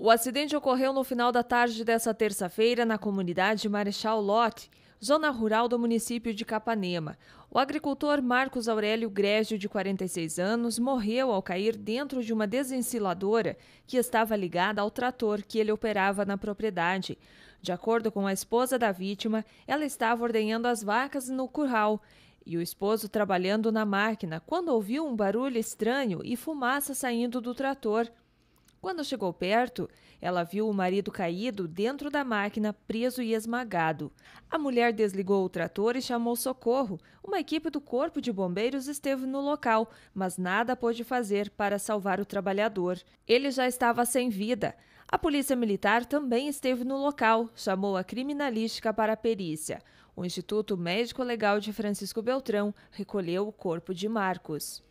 O acidente ocorreu no final da tarde dessa terça-feira na comunidade Marechal Lott, zona rural do município de Capanema. O agricultor Marcos Aurélio Grégio, de 46 anos, morreu ao cair dentro de uma desensiladora que estava ligada ao trator que ele operava na propriedade. De acordo com a esposa da vítima, ela estava ordenhando as vacas no curral e o esposo trabalhando na máquina quando ouviu um barulho estranho e fumaça saindo do trator. Quando chegou perto, ela viu o marido caído dentro da máquina, preso e esmagado. A mulher desligou o trator e chamou socorro. Uma equipe do Corpo de Bombeiros esteve no local, mas nada pôde fazer para salvar o trabalhador. Ele já estava sem vida. A Polícia Militar também esteve no local, chamou a criminalística para a perícia. O Instituto Médico Legal de Francisco Beltrão recolheu o corpo de Marcos.